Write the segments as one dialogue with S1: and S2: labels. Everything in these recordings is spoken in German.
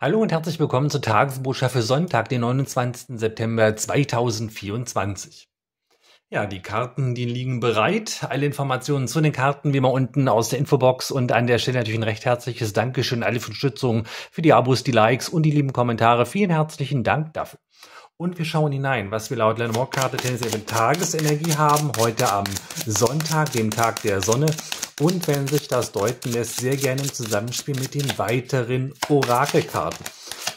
S1: Hallo und herzlich willkommen zur Tagesbotschaft für Sonntag, den 29. September 2024. Ja, die Karten, die liegen bereit. Alle Informationen zu den Karten wie immer unten aus der Infobox und an der Stelle natürlich ein recht herzliches Dankeschön alle Unterstützung für die Abos, die Likes und die lieben Kommentare. Vielen herzlichen Dank dafür. Und wir schauen hinein, was wir laut Lenore Karte Tennis Tagesenergie haben, heute am Sonntag, dem Tag der Sonne und wenn sich das deuten lässt, sehr gerne im Zusammenspiel mit den weiteren Orakelkarten.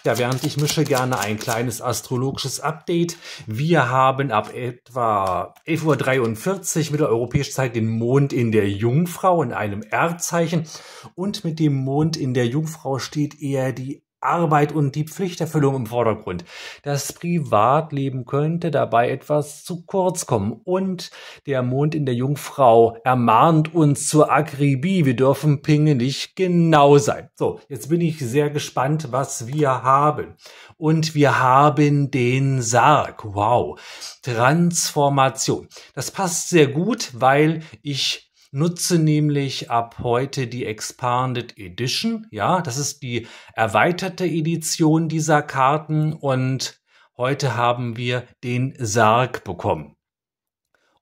S1: Ja, während ich mische gerne ein kleines astrologisches Update. Wir haben ab etwa 11.43 Uhr mit der europäischen Zeit den Mond in der Jungfrau in einem R-Zeichen und mit dem Mond in der Jungfrau steht eher die Arbeit und die Pflichterfüllung im Vordergrund. Das Privatleben könnte dabei etwas zu kurz kommen. Und der Mond in der Jungfrau ermahnt uns zur Akribie. Wir dürfen pingelig genau sein. So, jetzt bin ich sehr gespannt, was wir haben. Und wir haben den Sarg. Wow. Transformation. Das passt sehr gut, weil ich Nutze nämlich ab heute die Expanded Edition. Ja, das ist die erweiterte Edition dieser Karten und heute haben wir den Sarg bekommen.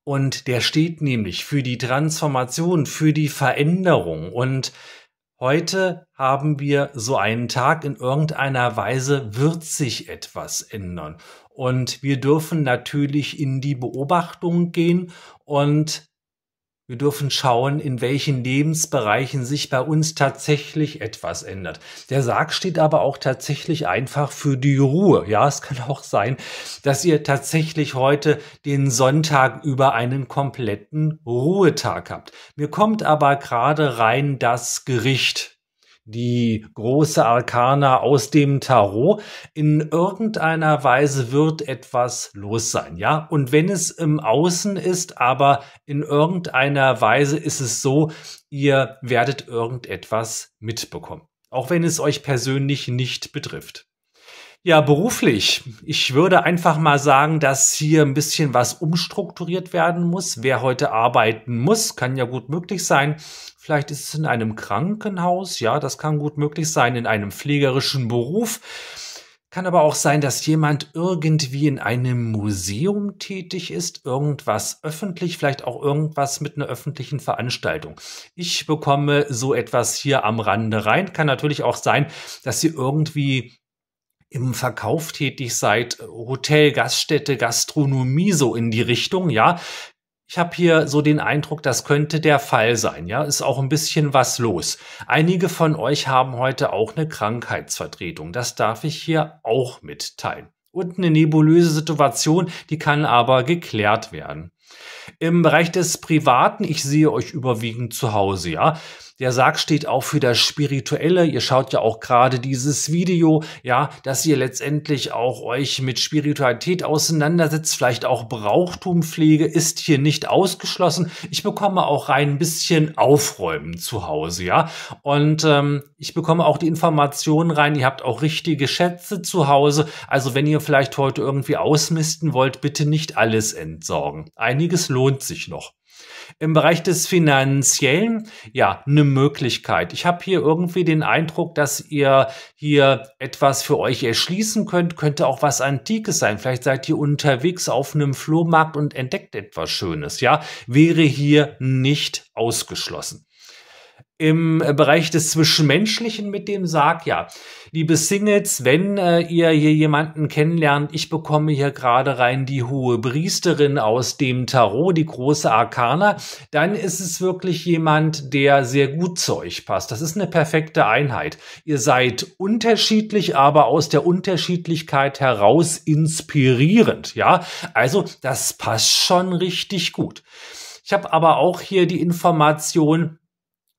S1: Und der steht nämlich für die Transformation, für die Veränderung. Und heute haben wir so einen Tag, in irgendeiner Weise wird sich etwas ändern. Und wir dürfen natürlich in die Beobachtung gehen und wir dürfen schauen, in welchen Lebensbereichen sich bei uns tatsächlich etwas ändert. Der Sarg steht aber auch tatsächlich einfach für die Ruhe. Ja, es kann auch sein, dass ihr tatsächlich heute den Sonntag über einen kompletten Ruhetag habt. Mir kommt aber gerade rein das Gericht die große Arkana aus dem Tarot. In irgendeiner Weise wird etwas los sein, ja? Und wenn es im Außen ist, aber in irgendeiner Weise ist es so, ihr werdet irgendetwas mitbekommen. Auch wenn es euch persönlich nicht betrifft. Ja, beruflich. Ich würde einfach mal sagen, dass hier ein bisschen was umstrukturiert werden muss. Wer heute arbeiten muss, kann ja gut möglich sein. Vielleicht ist es in einem Krankenhaus, ja, das kann gut möglich sein, in einem pflegerischen Beruf. Kann aber auch sein, dass jemand irgendwie in einem Museum tätig ist, irgendwas öffentlich, vielleicht auch irgendwas mit einer öffentlichen Veranstaltung. Ich bekomme so etwas hier am Rande rein. Kann natürlich auch sein, dass Sie irgendwie im Verkauf tätig seid, Hotel, Gaststätte, Gastronomie so in die Richtung, ja. Ich habe hier so den Eindruck, das könnte der Fall sein, ja, ist auch ein bisschen was los. Einige von euch haben heute auch eine Krankheitsvertretung, das darf ich hier auch mitteilen. Und eine nebulöse Situation, die kann aber geklärt werden. Im Bereich des Privaten, ich sehe euch überwiegend zu Hause, ja. Der Sarg steht auch für das Spirituelle. Ihr schaut ja auch gerade dieses Video, ja, dass ihr letztendlich auch euch mit Spiritualität auseinandersetzt. Vielleicht auch Brauchtumpflege ist hier nicht ausgeschlossen. Ich bekomme auch rein ein bisschen Aufräumen zu Hause, ja. Und ähm, ich bekomme auch die Informationen rein. Ihr habt auch richtige Schätze zu Hause. Also wenn ihr vielleicht heute irgendwie ausmisten wollt, bitte nicht alles entsorgen. Einiges lohnt sich noch im Bereich des Finanziellen, ja, eine Möglichkeit. Ich habe hier irgendwie den Eindruck, dass ihr hier etwas für euch erschließen könnt, könnte auch was Antikes sein. Vielleicht seid ihr unterwegs auf einem Flohmarkt und entdeckt etwas Schönes, ja, wäre hier nicht ausgeschlossen im äh, Bereich des Zwischenmenschlichen mit dem Sarg, ja. Liebe Singles, wenn äh, ihr hier jemanden kennenlernt, ich bekomme hier gerade rein die hohe Priesterin aus dem Tarot, die große Arkana, dann ist es wirklich jemand, der sehr gut zu euch passt. Das ist eine perfekte Einheit. Ihr seid unterschiedlich, aber aus der Unterschiedlichkeit heraus inspirierend, ja. Also, das passt schon richtig gut. Ich habe aber auch hier die Information,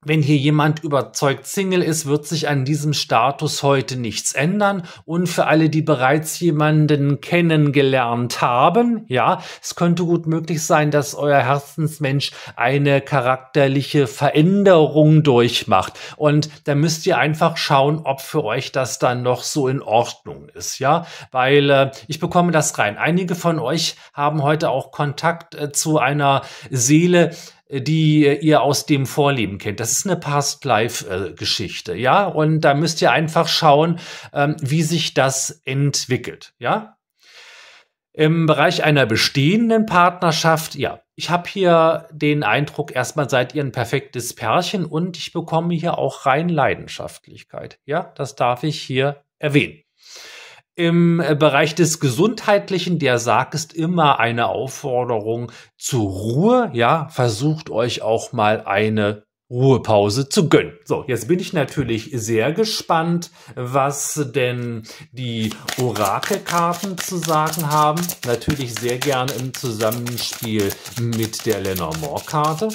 S1: wenn hier jemand überzeugt Single ist, wird sich an diesem Status heute nichts ändern. Und für alle, die bereits jemanden kennengelernt haben, ja, es könnte gut möglich sein, dass euer Herzensmensch eine charakterliche Veränderung durchmacht. Und da müsst ihr einfach schauen, ob für euch das dann noch so in Ordnung ist, ja. Weil äh, ich bekomme das rein. Einige von euch haben heute auch Kontakt äh, zu einer Seele, die ihr aus dem Vorleben kennt. Das ist eine Past-Life-Geschichte, ja. Und da müsst ihr einfach schauen, ähm, wie sich das entwickelt, ja. Im Bereich einer bestehenden Partnerschaft, ja, ich habe hier den Eindruck, erstmal seid ihr ein perfektes Pärchen und ich bekomme hier auch rein Leidenschaftlichkeit. Ja, das darf ich hier erwähnen. Im äh, Bereich des Gesundheitlichen, der Sarg ist immer eine Aufforderung zur Ruhe. Ja, versucht euch auch mal eine Ruhepause zu gönnen. So, jetzt bin ich natürlich sehr gespannt, was denn die Orakelkarten zu sagen haben. Natürlich sehr gerne im Zusammenspiel mit der Lenormand-Karte.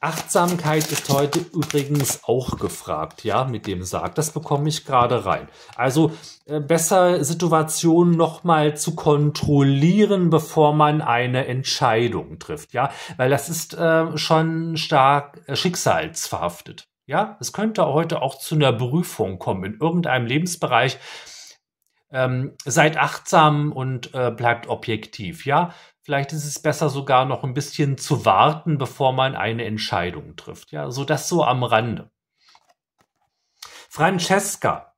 S1: Achtsamkeit ist heute übrigens auch gefragt, ja, mit dem Sarg. Das bekomme ich gerade rein. Also äh, besser Situationen nochmal zu kontrollieren, bevor man eine Entscheidung trifft, ja, weil das ist äh, schon stark äh, schicksalsverhaftet. Ja, es könnte heute auch zu einer Prüfung kommen in irgendeinem Lebensbereich. Ähm, seid achtsam und äh, bleibt objektiv. Ja, Vielleicht ist es besser sogar noch ein bisschen zu warten, bevor man eine Entscheidung trifft. Ja, so das so am Rande. Francesca,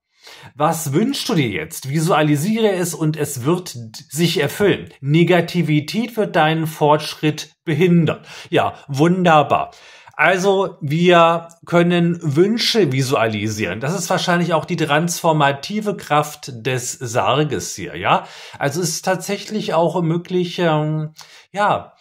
S1: was wünschst du dir jetzt? Visualisiere es und es wird sich erfüllen. Negativität wird deinen Fortschritt behindern. Ja, wunderbar. Also wir können Wünsche visualisieren. Das ist wahrscheinlich auch die transformative Kraft des Sarges hier, ja. Also es ist tatsächlich auch möglich, ähm, ja,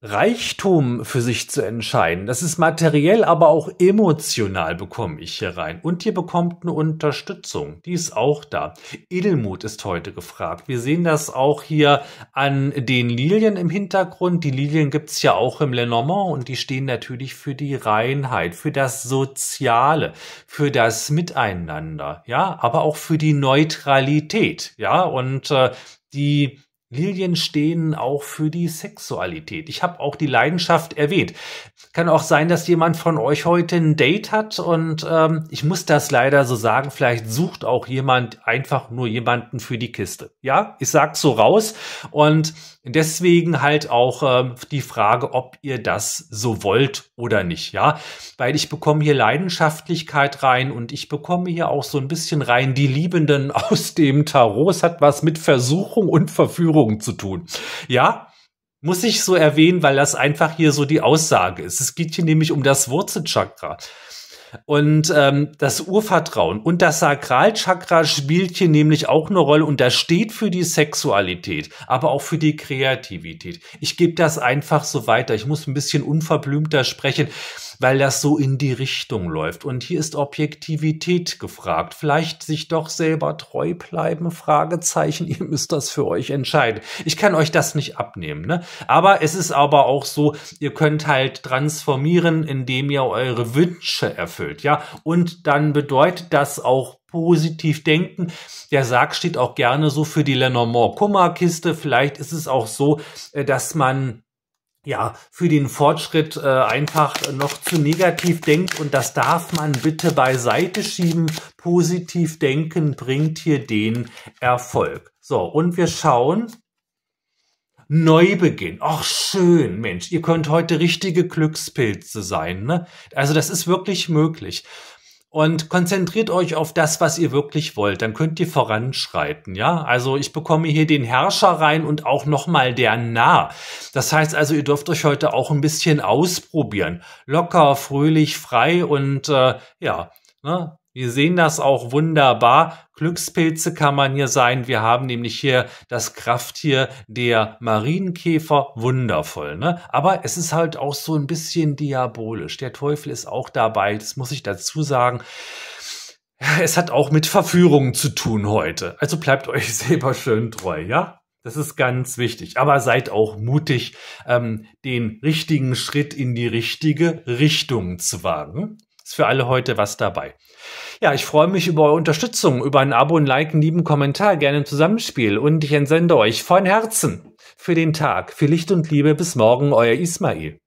S1: Reichtum für sich zu entscheiden. Das ist materiell, aber auch emotional bekomme ich hier rein. Und ihr bekommt eine Unterstützung. Die ist auch da. Edelmut ist heute gefragt. Wir sehen das auch hier an den Lilien im Hintergrund. Die Lilien gibt's ja auch im Lenormand und die stehen natürlich für die Reinheit, für das Soziale, für das Miteinander, ja, aber auch für die Neutralität, ja, und äh, die Lilien stehen auch für die Sexualität. Ich habe auch die Leidenschaft erwähnt. Kann auch sein, dass jemand von euch heute ein Date hat und ähm, ich muss das leider so sagen, vielleicht sucht auch jemand einfach nur jemanden für die Kiste. Ja, ich sag's so raus und deswegen halt auch ähm, die Frage, ob ihr das so wollt oder nicht. Ja, weil ich bekomme hier Leidenschaftlichkeit rein und ich bekomme hier auch so ein bisschen rein die Liebenden aus dem Tarot. Es hat was mit Versuchung und Verführung Verlobung zu tun. Ja, muss ich so erwähnen, weil das einfach hier so die Aussage ist. Es geht hier nämlich um das Wurzelchakra. Und ähm, das Urvertrauen und das Sakralchakra spielt hier nämlich auch eine Rolle und das steht für die Sexualität, aber auch für die Kreativität. Ich gebe das einfach so weiter. Ich muss ein bisschen unverblümter sprechen weil das so in die Richtung läuft. Und hier ist Objektivität gefragt. Vielleicht sich doch selber treu bleiben, Fragezeichen, ihr müsst das für euch entscheiden. Ich kann euch das nicht abnehmen, ne? Aber es ist aber auch so, ihr könnt halt transformieren, indem ihr eure Wünsche erfüllt, ja? Und dann bedeutet das auch positiv denken. Der Sarg steht auch gerne so für die Lenormand Kummerkiste. Vielleicht ist es auch so, äh, dass man ja, für den Fortschritt äh, einfach noch zu negativ denkt und das darf man bitte beiseite schieben. Positiv denken bringt hier den Erfolg. So, und wir schauen. Neubeginn. Ach, schön, Mensch. Ihr könnt heute richtige Glückspilze sein. Ne? Also das ist wirklich möglich und konzentriert euch auf das, was ihr wirklich wollt. Dann könnt ihr voranschreiten, ja? Also ich bekomme hier den Herrscher rein und auch nochmal der Narr. Das heißt also, ihr dürft euch heute auch ein bisschen ausprobieren. Locker, fröhlich, frei und äh, ja, ne? Wir sehen das auch wunderbar. Glückspilze kann man hier sein. Wir haben nämlich hier das Krafttier der Marienkäfer. Wundervoll, ne? Aber es ist halt auch so ein bisschen diabolisch. Der Teufel ist auch dabei. Das muss ich dazu sagen. Es hat auch mit Verführungen zu tun heute. Also bleibt euch selber schön treu, ja? Das ist ganz wichtig. Aber seid auch mutig, ähm, den richtigen Schritt in die richtige Richtung zu wagen. Ist für alle heute was dabei. Ja, ich freue mich über eure Unterstützung, über ein Abo, ein Like, einen lieben Kommentar, gerne ein Zusammenspiel und ich entsende euch von Herzen für den Tag, für Licht und Liebe. Bis morgen, euer Ismail.